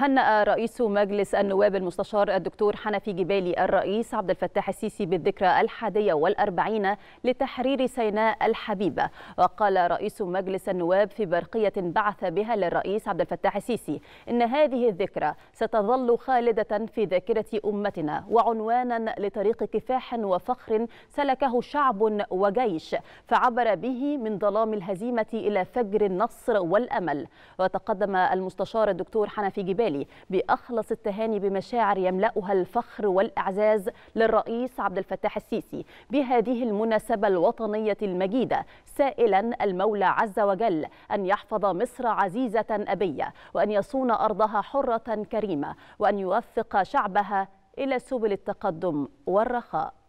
هنأ رئيس مجلس النواب المستشار الدكتور حنفي جبالي الرئيس عبد الفتاح السيسي بالذكرى الحادية والأربعين لتحرير سيناء الحبيبة وقال رئيس مجلس النواب في برقية بعث بها للرئيس عبد الفتاح السيسي إن هذه الذكرى ستظل خالدة في ذاكرة أمتنا وعنوانا لطريق كفاح وفخر سلكه شعب وجيش فعبر به من ظلام الهزيمة إلى فجر النصر والأمل وتقدم المستشار الدكتور حنفي جبالي التالي بأخلص التهاني بمشاعر يملأها الفخر والإعزاز للرئيس عبد الفتاح السيسي بهذه المناسبة الوطنية المجيدة سائلا المولى عز وجل أن يحفظ مصر عزيزة أبية وأن يصون أرضها حرة كريمة وأن يوفق شعبها إلى سبل التقدم والرخاء